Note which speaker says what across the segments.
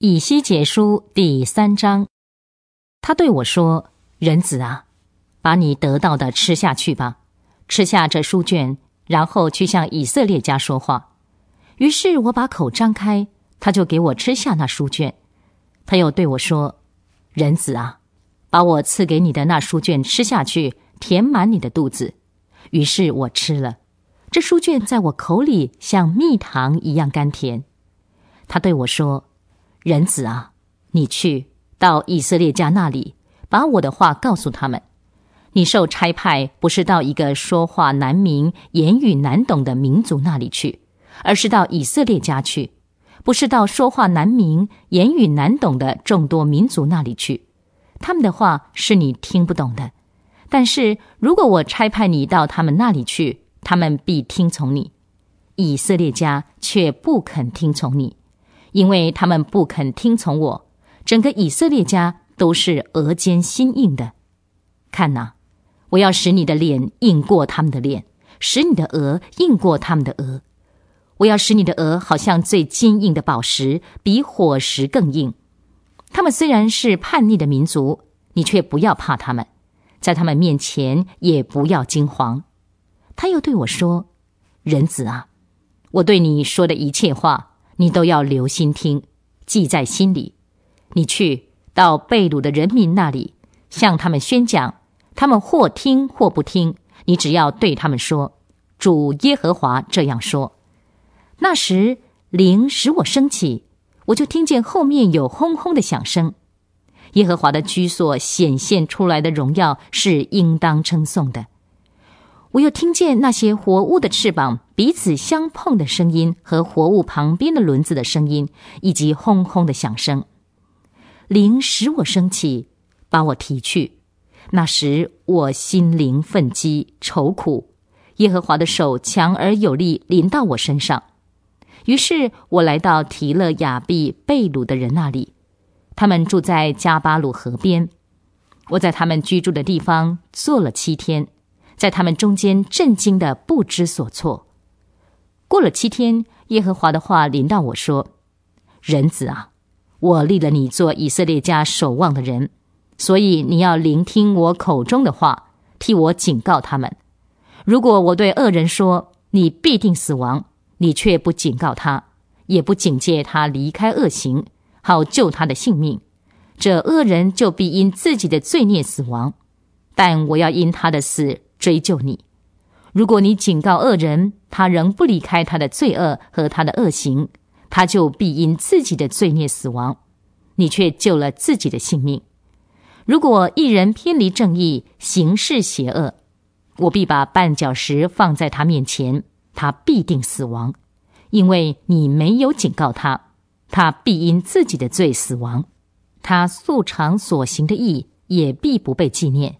Speaker 1: 以西结书第三章，他对我说：“仁子啊，把你得到的吃下去吧，吃下这书卷，然后去向以色列家说话。”于是我把口张开，他就给我吃下那书卷。他又对我说：“仁子啊，把我赐给你的那书卷吃下去，填满你的肚子。”于是我吃了，这书卷在我口里像蜜糖一样甘甜。他对我说。人子啊，你去到以色列家那里，把我的话告诉他们。你受差派不是到一个说话难明、言语难懂的民族那里去，而是到以色列家去；不是到说话难明、言语难懂的众多民族那里去，他们的话是你听不懂的。但是如果我差派你到他们那里去，他们必听从你；以色列家却不肯听从你。因为他们不肯听从我，整个以色列家都是额间心硬的。看呐，我要使你的脸硬过他们的脸，使你的额硬过他们的额。我要使你的额好像最坚硬的宝石，比火石更硬。他们虽然是叛逆的民族，你却不要怕他们，在他们面前也不要惊慌。他又对我说：“人子啊，我对你说的一切话。”你都要留心听，记在心里。你去到被鲁的人民那里，向他们宣讲。他们或听或不听，你只要对他们说：“主耶和华这样说。”那时灵使我升起，我就听见后面有轰轰的响声。耶和华的居所显现出来的荣耀是应当称颂的。我又听见那些活物的翅膀彼此相碰的声音，和活物旁边的轮子的声音，以及轰轰的响声。灵使我升起，把我提去。那时我心灵奋激愁苦，耶和华的手强而有力临到我身上。于是我来到提勒雅比贝鲁的人那里，他们住在加巴鲁河边。我在他们居住的地方坐了七天。在他们中间，震惊的不知所措。过了七天，耶和华的话临到我说：“人子啊，我立了你做以色列家守望的人，所以你要聆听我口中的话，替我警告他们。如果我对恶人说你必定死亡，你却不警告他，也不警戒他离开恶行，好救他的性命，这恶人就必因自己的罪孽死亡。但我要因他的死。”追究你，如果你警告恶人，他仍不离开他的罪恶和他的恶行，他就必因自己的罪孽死亡，你却救了自己的性命。如果一人偏离正义，行事邪恶，我必把绊脚石放在他面前，他必定死亡，因为你没有警告他，他必因自己的罪死亡，他素常所行的义也必不被纪念。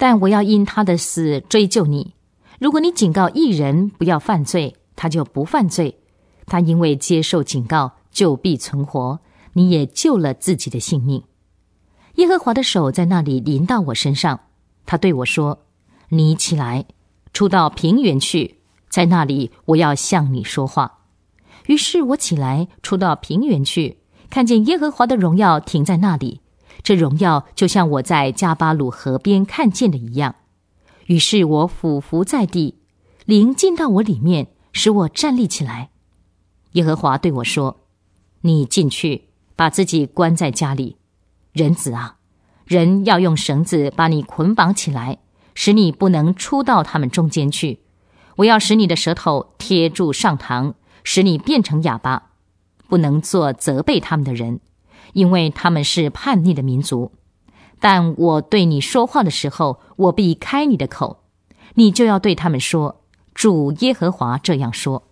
Speaker 1: 但我要因他的死追究你。如果你警告一人不要犯罪，他就不犯罪，他因为接受警告就必存活，你也救了自己的性命。耶和华的手在那里临到我身上，他对我说：“你起来，出到平原去，在那里我要向你说话。”于是我起来，出到平原去，看见耶和华的荣耀停在那里。这荣耀就像我在加巴鲁河边看见的一样，于是我俯伏在地，灵进到我里面，使我站立起来。耶和华对我说：“你进去，把自己关在家里。人子啊，人要用绳子把你捆绑起来，使你不能出到他们中间去。我要使你的舌头贴住上膛，使你变成哑巴，不能做责备他们的人。”因为他们是叛逆的民族，但我对你说话的时候，我避开你的口，你就要对他们说：主耶和华这样说，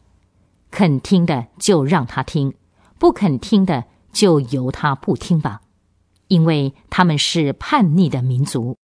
Speaker 1: 肯听的就让他听，不肯听的就由他不听吧，因为他们是叛逆的民族。